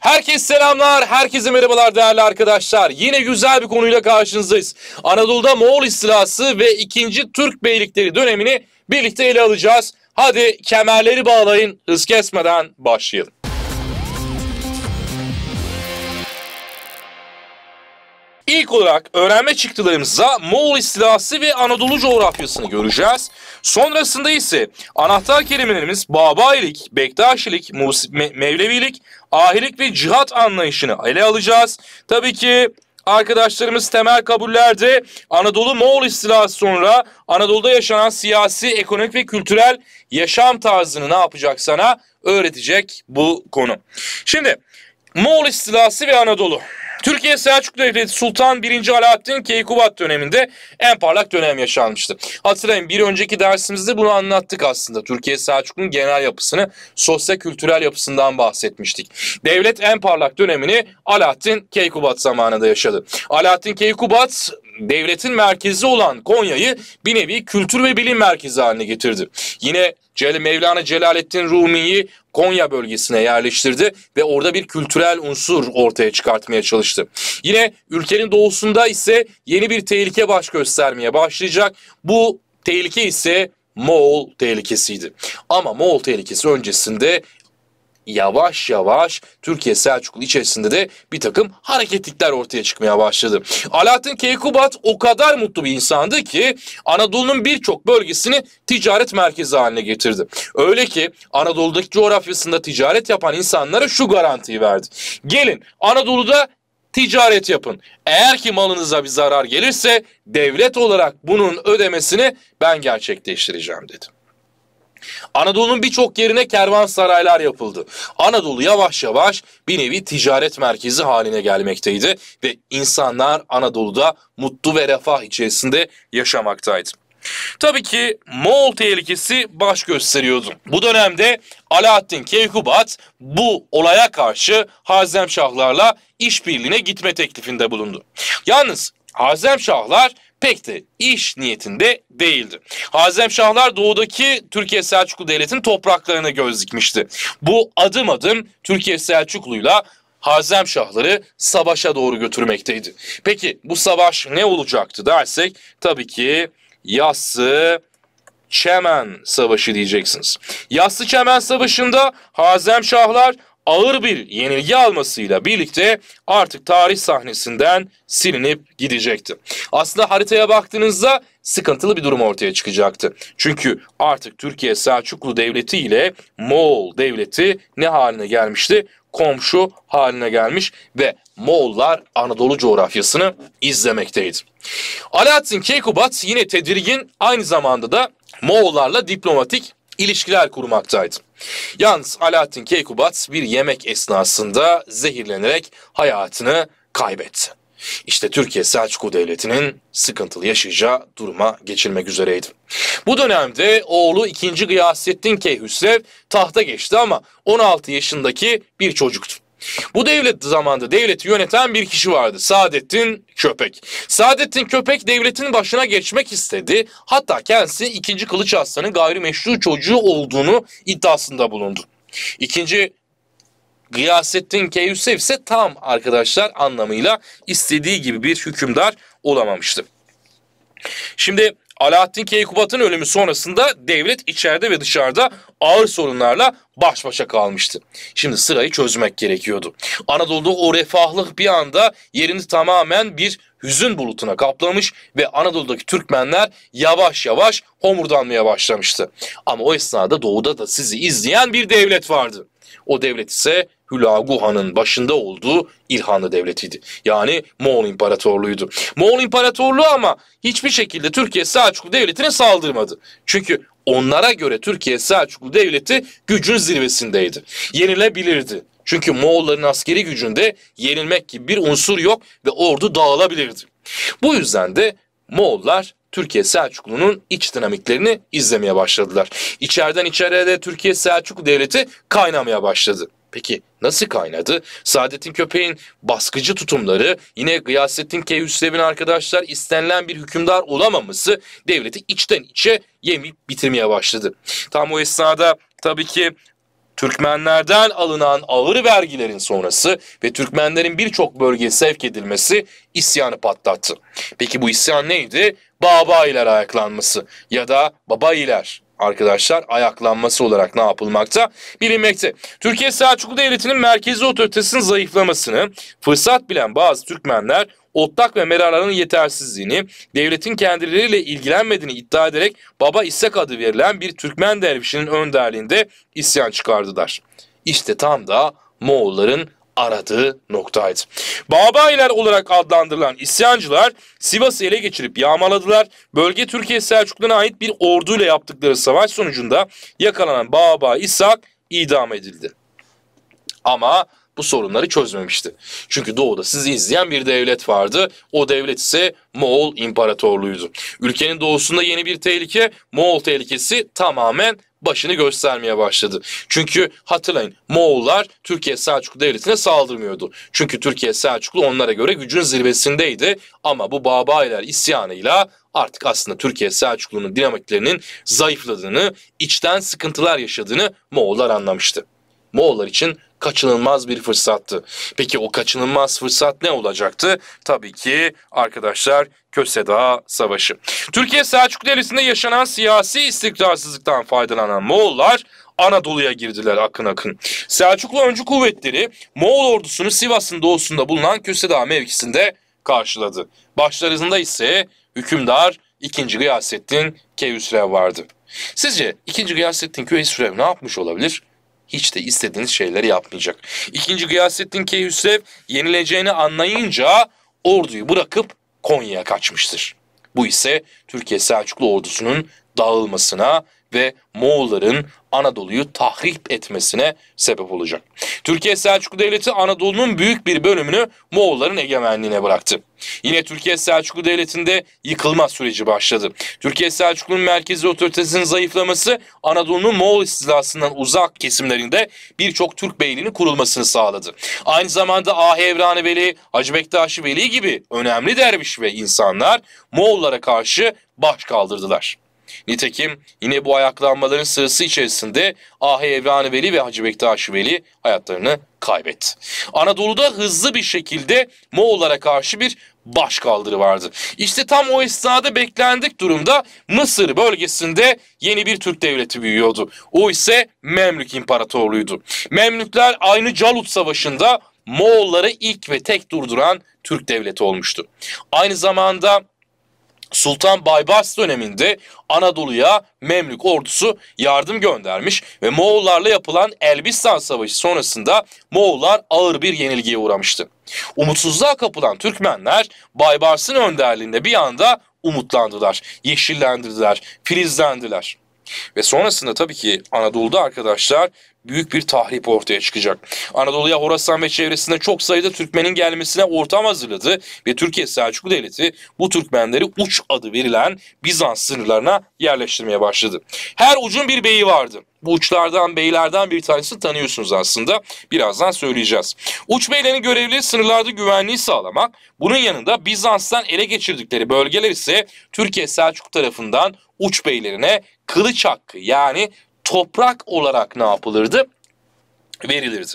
Herkes selamlar, herkese merhabalar değerli arkadaşlar. Yine güzel bir konuyla karşınızdayız. Anadolu'da Moğol istilası ve 2. Türk Beylikleri dönemini birlikte ele alacağız. Hadi kemerleri bağlayın, hız kesmeden başlayalım. İlk olarak öğrenme çıktılarımızda Moğol istilası ve Anadolu coğrafyasını göreceğiz. Sonrasında ise anahtar kelimelerimiz Babailik, Bektaşilik, Me Mevlevilik, Ahilik ve cihat anlayışını ele alacağız. Tabii ki arkadaşlarımız temel kabullerde Anadolu Moğol istilası sonra Anadolu'da yaşanan siyasi, ekonomik ve kültürel yaşam tarzını ne yapacak sana öğretecek bu konu. Şimdi Moğol istilası ve Anadolu. Türkiye Selçuklu Devleti Sultan 1. Alaaddin Keykubat döneminde en parlak dönem yaşanmıştı. Hatırlayın bir önceki dersimizde bunu anlattık aslında. Türkiye Selçuklu'nun genel yapısını, sosyo-kültürel yapısından bahsetmiştik. Devlet en parlak dönemini Alaaddin Keykubat zamanında yaşadı. Alaaddin Keykubat devletin merkezi olan Konya'yı bir nevi kültür ve bilim merkezi haline getirdi. Yine Mevlana Celaleddin Rumi'yi Konya bölgesine yerleştirdi ve orada bir kültürel unsur ortaya çıkartmaya çalıştı. Yine ülkenin doğusunda ise yeni bir tehlike baş göstermeye başlayacak. Bu tehlike ise Moğol tehlikesiydi. Ama Moğol tehlikesi öncesinde yavaş yavaş Türkiye Selçuklu içerisinde de bir takım hareketlikler ortaya çıkmaya başladı. Alaaddin Keykubat o kadar mutlu bir insandı ki Anadolu'nun birçok bölgesini ticaret merkezi haline getirdi. Öyle ki Anadolu'daki coğrafyasında ticaret yapan insanlara şu garantiyi verdi. Gelin Anadolu'da ticaret yapın. Eğer ki malınıza bir zarar gelirse devlet olarak bunun ödemesini ben gerçekleştireceğim dedi. Anadolu'nun birçok yerine kervansaraylar yapıldı. Anadolu yavaş yavaş bir nevi ticaret merkezi haline gelmekteydi ve insanlar Anadolu'da mutlu ve refah içerisinde yaşamaktaydı. Tabii ki Moğol tehlikesi baş gösteriyordu. Bu dönemde Alaaddin Keykubat bu olaya karşı Hazem Şahlarla işbirliğine gitme teklifinde bulundu. Yalnız Hazem Şahlar pek de iş niyetinde değildi. Hazem Şahlar doğudaki Türkiye Selçuklu Devleti'nin topraklarına göz dikmişti. Bu adım adım Türkiye Selçuklu'yla Hazem Şahları savaşa doğru götürmekteydi. Peki bu savaş ne olacaktı dersek tabii ki Yassı Çemen Savaşı diyeceksiniz. Yassı Çemen Savaşı'nda Hazem Şahlar ağır bir yenilgi almasıyla birlikte artık tarih sahnesinden silinip gidecekti. Aslında haritaya baktığınızda sıkıntılı bir durum ortaya çıkacaktı. Çünkü artık Türkiye Selçuklu Devleti ile Moğol Devleti ne haline gelmişti? Komşu haline gelmiş ve Moğollar Anadolu coğrafyasını izlemekteydi. Alaaddin Keykubat yine tedirgin aynı zamanda da Moğollarla diplomatik ilişkiler kurmaktaydı. Yalnız Alaaddin Keykubat bir yemek esnasında zehirlenerek hayatını kaybetti. İşte Türkiye Selçuklu Devleti'nin sıkıntılı yaşayacağı duruma geçilmek üzereydi. Bu dönemde oğlu 2. Gıyasettin Keyhüsrev tahta geçti ama 16 yaşındaki bir çocuktu. Bu devlet zamanında devleti yöneten bir kişi vardı. Saadettin Köpek. Saadettin Köpek devletin başına geçmek istedi. Hatta kendisi 2. Kılıç Aslan'ın gayrimeşru çocuğu olduğunu iddiasında bulundu. 2. Gıyasettin Keyhüsev ise tam arkadaşlar anlamıyla istediği gibi bir hükümdar olamamıştı. Şimdi Alaaddin Keykubat'ın ölümü sonrasında devlet içeride ve dışarıda ağır sorunlarla baş başa kalmıştı. Şimdi sırayı çözmek gerekiyordu. Anadolu'da o refahlık bir anda yerini tamamen bir hüzün bulutuna kaplamış ve Anadolu'daki Türkmenler yavaş yavaş homurdanmaya başlamıştı. Ama o esnada doğuda da sizi izleyen bir devlet vardı. O devlet ise Hülaguhan'ın başında olduğu İlhanlı Devleti'ydi. Yani Moğol İmparatorluğu'ydu. Moğol İmparatorluğu ama hiçbir şekilde Türkiye Selçuklu Devleti'ne saldırmadı. Çünkü onlara göre Türkiye Selçuklu Devleti gücün zirvesindeydi. Yenilebilirdi. Çünkü Moğolların askeri gücünde yenilmek gibi bir unsur yok ve ordu dağılabilirdi. Bu yüzden de Moğollar Türkiye Selçuklu'nun iç dinamiklerini izlemeye başladılar. İçeriden içeriye de Türkiye Selçuklu Devleti kaynamaya başladı. Peki nasıl kaynadı? Saadet'in köpeğin baskıcı tutumları, yine Gıyasettin Keyhüsrev'in arkadaşlar istenilen bir hükümdar olamaması devleti içten içe yemeyip bitirmeye başladı. Tam o esnada tabii ki Türkmenlerden alınan ağır vergilerin sonrası ve Türkmenlerin birçok bölgeye sevk edilmesi isyanı patlattı. Peki bu isyan neydi? Babailer ayaklanması ya da Babailer arkadaşlar ayaklanması olarak ne yapılmakta bilinmekte. Türkiye Selçuklu Devleti'nin merkezi otoritesinin zayıflamasını fırsat bilen bazı Türkmenler otlak ve meraların yetersizliğini, devletin kendileriyle ilgilenmediğini iddia ederek Baba İstek adı verilen bir Türkmen dervişinin önderliğinde isyan çıkardılar. İşte tam da Moğolların aradığı noktaydı. Babayiler olarak adlandırılan isyancılar Sivas'ı ele geçirip yağmaladılar. Bölge Türkiye Selçuklularına ait bir orduyla yaptıkları savaş sonucunda yakalanan Baba İshak idam edildi. Ama bu sorunları çözmemişti. Çünkü doğuda sizi izleyen bir devlet vardı. O devlet ise Moğol İmparatorluğuydu. Ülkenin doğusunda yeni bir tehlike, Moğol tehlikesi tamamen başını göstermeye başladı. Çünkü hatırlayın Moğollar Türkiye Selçuklu Devleti'ne saldırmıyordu. Çünkü Türkiye Selçuklu onlara göre gücün zirvesindeydi ama bu Babailer isyanıyla artık aslında Türkiye Selçuklu'nun dinamiklerinin zayıfladığını, içten sıkıntılar yaşadığını Moğollar anlamıştı. Moğollar için kaçınılmaz bir fırsattı. Peki o kaçınılmaz fırsat ne olacaktı? Tabii ki arkadaşlar Köseda Savaşı. Türkiye Selçuklu Devleti'nde yaşanan siyasi istikrarsızlıktan faydalanan Moğollar Anadolu'ya girdiler akın akın. Selçuklu öncü kuvvetleri Moğol ordusunu Sivas'ın doğusunda bulunan Köseda mevkisinde karşıladı. Başlarında ise hükümdar 2. Gıyasettin Keyhüsrev vardı. Sizce 2. Gıyasettin Keyhüsrev ne yapmış olabilir? hiç de istediğiniz şeyleri yapmayacak. İkinci Gıyasettin Keyhüsrev yenileceğini anlayınca orduyu bırakıp Konya'ya kaçmıştır. Bu ise Türkiye Selçuklu ordusunun dağılmasına ve Moğolların Anadolu'yu tahrip etmesine sebep olacak. Türkiye Selçuklu Devleti Anadolu'nun büyük bir bölümünü Moğolların egemenliğine bıraktı. Yine Türkiye Selçuklu Devleti'nde yıkılma süreci başladı. Türkiye Selçuklu'nun merkezi otoritesinin zayıflaması Anadolu'nun Moğol istilasından uzak kesimlerinde birçok Türk beyliğinin kurulmasını sağladı. Aynı zamanda Ah Evrani Veli, Hacı Bektaşi Veli gibi önemli derviş ve insanlar Moğollara karşı baş kaldırdılar. Nitekim yine bu ayaklanmaların sırası içerisinde Ahi Evrani Veli ve Hacı Bektaşi Veli hayatlarını kaybetti. Anadolu'da hızlı bir şekilde Moğollara karşı bir baş kaldırı vardı. İşte tam o esnada beklendik durumda Mısır bölgesinde yeni bir Türk devleti büyüyordu. O ise Memlük İmparatorluğu'ydu. Memlükler aynı Calut Savaşı'nda Moğolları ilk ve tek durduran Türk devleti olmuştu. Aynı zamanda Sultan Baybars döneminde Anadolu'ya Memlük ordusu yardım göndermiş ve Moğollarla yapılan Elbistan Savaşı sonrasında Moğollar ağır bir yenilgiye uğramıştı. Umutsuzluğa kapılan Türkmenler Baybars'ın önderliğinde bir anda umutlandılar, yeşillendirdiler, filizlendiler. Ve sonrasında tabii ki Anadolu'da arkadaşlar büyük bir tahrip ortaya çıkacak. Anadolu'ya Horasan ve çevresinde çok sayıda Türkmenin gelmesine ortam hazırladı ve Türkiye Selçuklu Devleti bu Türkmenleri uç adı verilen Bizans sınırlarına yerleştirmeye başladı. Her ucun bir beyi vardı. Bu uçlardan, beylerden bir tanesini tanıyorsunuz aslında. Birazdan söyleyeceğiz. Uç beylerin görevli sınırlarda güvenliği sağlamak. Bunun yanında Bizans'tan ele geçirdikleri bölgeler ise Türkiye Selçuk tarafından uç beylerine kılıç hakkı yani toprak olarak ne yapılırdı? Verilirdi.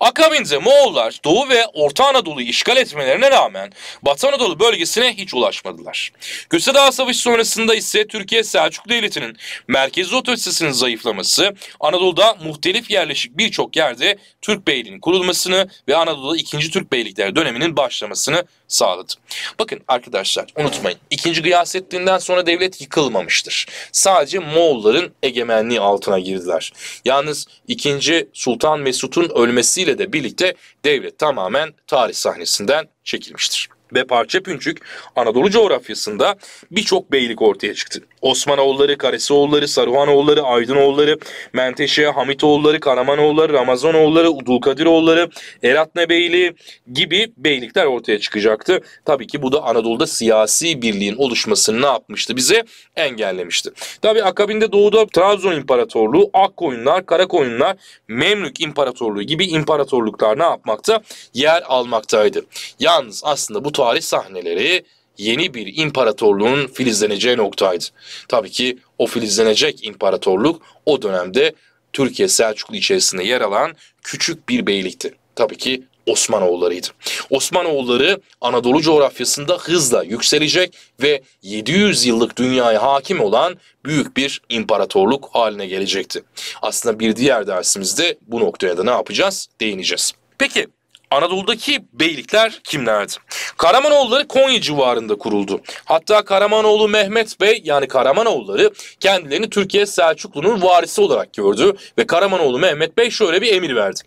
Akabinde Moğollar Doğu ve Orta Anadolu'yu işgal etmelerine rağmen Batı Anadolu bölgesine hiç ulaşmadılar. Köse Dağı Savaşı sonrasında ise Türkiye Selçuklu Devleti'nin merkezi otoritesinin zayıflaması, Anadolu'da muhtelif yerleşik birçok yerde Türk Beyliği'nin kurulmasını ve Anadolu'da 2. Türk Beylikleri döneminin başlamasını sağladı. Bakın arkadaşlar unutmayın 2. Gıyasettin'den sonra devlet yıkılmamıştır. Sadece Moğolların egemenliği altına girdiler. Yalnız 2. Sultan Mesut'un ölmesiyle de birlikte devlet tamamen tarih sahnesinden çekilmiştir ve Parçapünçük Anadolu coğrafyasında birçok beylik ortaya çıktı. Osmanoğulları, Karesioğulları, Saruhanoğulları, Aydınoğulları, Menteşe, Hamitoğulları, Karamanoğulları, Ramazanoğulları, Udulkadiroğulları, Eratne Beyliği gibi beylikler ortaya çıkacaktı. Tabii ki bu da Anadolu'da siyasi birliğin oluşmasını ne yapmıştı bize? Engellemişti. Tabii akabinde doğuda Trabzon İmparatorluğu, Akkoyunlar, Karakoyunlar, Memlük İmparatorluğu gibi imparatorluklar ne yapmakta? Yer almaktaydı. Yalnız aslında bu tarih sahneleri yeni bir imparatorluğun filizleneceği noktaydı. Tabii ki o filizlenecek imparatorluk o dönemde Türkiye Selçuklu içerisinde yer alan küçük bir beylikti. Tabii ki Osmanoğullarıydı. Osmanoğulları Anadolu coğrafyasında hızla yükselecek ve 700 yıllık dünyaya hakim olan büyük bir imparatorluk haline gelecekti. Aslında bir diğer dersimizde bu noktaya da ne yapacağız? Değineceğiz. Peki Anadolu'daki beylikler kimlerdi? Karamanoğulları Konya civarında kuruldu. Hatta Karamanoğlu Mehmet Bey yani Karamanoğulları kendilerini Türkiye Selçuklu'nun varisi olarak gördü ve Karamanoğlu Mehmet Bey şöyle bir emir verdi.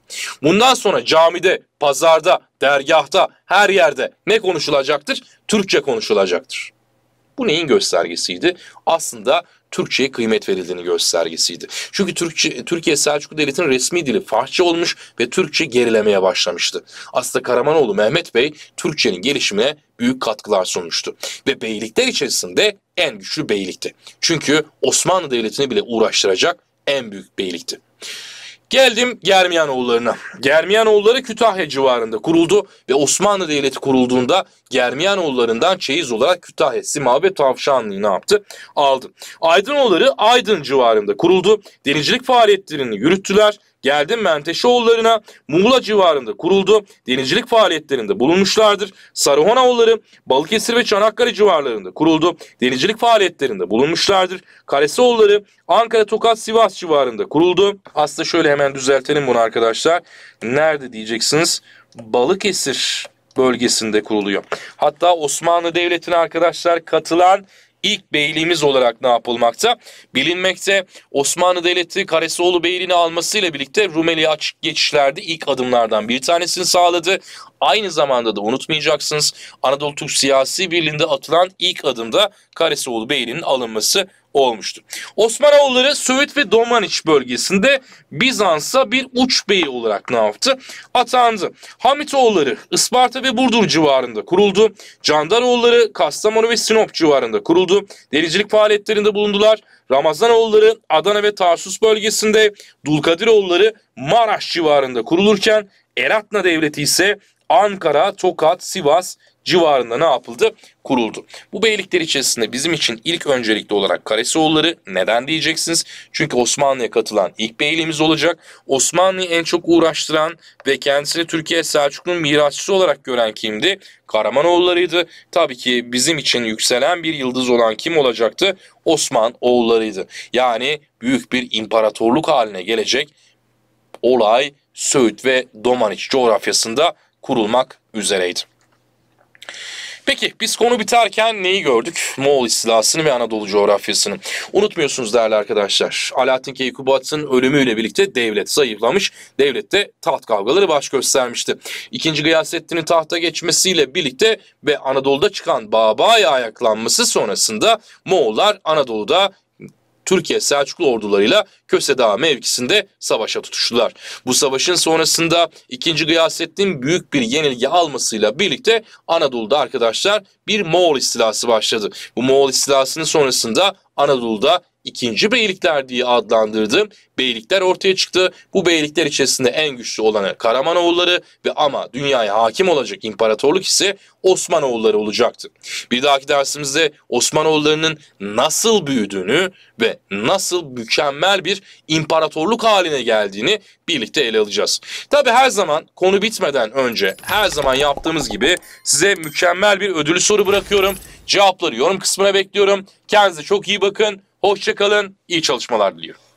Bundan sonra camide, pazarda, dergahta, her yerde ne konuşulacaktır? Türkçe konuşulacaktır. Bu neyin göstergesiydi? Aslında Türkçe'ye kıymet verildiğini göstergesiydi. Çünkü Türkçe, Türkiye Selçuklu Devleti'nin resmi dili Farsça olmuş ve Türkçe gerilemeye başlamıştı. Aslında Karamanoğlu Mehmet Bey Türkçe'nin gelişimine büyük katkılar sunmuştu. Ve beylikler içerisinde en güçlü beylikti. Çünkü Osmanlı Devleti'ni bile uğraştıracak en büyük beylikti. Geldim Germiyanoğullarına. Germiyanoğulları Kütahya civarında kuruldu ve Osmanlı Devleti kurulduğunda Germiyanoğullarından çeyiz olarak Kütahya, Sima ve Tavşanlı'yı ne yaptı? Aldı. Aydınoğulları Aydın civarında kuruldu. Denizcilik faaliyetlerini yürüttüler Geldim Menteşeoğullarına Muğla civarında kuruldu. Denizcilik faaliyetlerinde bulunmuşlardır. Sarıhonaoğulları Balıkesir ve Çanakkale civarlarında kuruldu. Denizcilik faaliyetlerinde bulunmuşlardır. Karesioğulları Ankara, Tokat, Sivas civarında kuruldu. Aslında şöyle hemen düzeltelim bunu arkadaşlar. Nerede diyeceksiniz? Balıkesir bölgesinde kuruluyor. Hatta Osmanlı Devleti'ne arkadaşlar katılan ilk beyliğimiz olarak ne yapılmakta? Bilinmekte Osmanlı Devleti Karesioğlu Beyliğini almasıyla birlikte Rumeli açık geçişlerde ilk adımlardan bir tanesini sağladı. Aynı zamanda da unutmayacaksınız Anadolu Türk Siyasi Birliği'nde atılan ilk adımda Karesioğlu Beyliğinin alınması olmuştur. Osmanoğulları Söğüt ve Domaniç bölgesinde Bizans'a bir uç beyi olarak ne yaptı? Atandı. Hamitoğulları Isparta ve Burdur civarında kuruldu. Candaroğulları Kastamonu ve Sinop civarında kuruldu. Denizcilik faaliyetlerinde bulundular. Ramazanoğulları Adana ve Tarsus bölgesinde, Dulkadiroğulları Maraş civarında kurulurken Eratna Devleti ise Ankara, Tokat, Sivas, civarında ne yapıldı? Kuruldu. Bu beylikler içerisinde bizim için ilk öncelikli olarak Karesioğulları neden diyeceksiniz? Çünkü Osmanlı'ya katılan ilk beyliğimiz olacak. Osmanlı'yı en çok uğraştıran ve kendisini Türkiye Selçuklu'nun mirasçısı olarak gören kimdi? Karamanoğullarıydı. Tabii ki bizim için yükselen bir yıldız olan kim olacaktı? Osman oğullarıydı. Yani büyük bir imparatorluk haline gelecek olay Söğüt ve Domaniç coğrafyasında kurulmak üzereydi. Peki biz konu biterken neyi gördük? Moğol istilasını ve Anadolu coğrafyasını. Unutmuyorsunuz değerli arkadaşlar. Alaaddin Keykubat'ın ölümüyle birlikte devlet zayıflamış. Devlette taht kavgaları baş göstermişti. İkinci Gıyasettin'in tahta geçmesiyle birlikte ve Anadolu'da çıkan Baba'ya ayaklanması sonrasında Moğollar Anadolu'da Türkiye Selçuklu ordularıyla Köse Dağı mevkisinde savaşa tutuştular. Bu savaşın sonrasında 2. Gıyasettin büyük bir yenilgi almasıyla birlikte Anadolu'da arkadaşlar bir Moğol istilası başladı. Bu Moğol istilasının sonrasında Anadolu'da ikinci beylikler diye adlandırdı. Beylikler ortaya çıktı. Bu beylikler içerisinde en güçlü olanı Karamanoğulları ve ama dünyaya hakim olacak imparatorluk ise Osmanoğulları olacaktı. Bir dahaki dersimizde Osmanoğullarının nasıl büyüdüğünü ve nasıl mükemmel bir imparatorluk haline geldiğini birlikte ele alacağız. Tabi her zaman konu bitmeden önce her zaman yaptığımız gibi size mükemmel bir ödülü soru bırakıyorum. Cevapları yorum kısmına bekliyorum. Kendinize çok iyi bakın. Hoşçakalın, iyi çalışmalar diliyorum.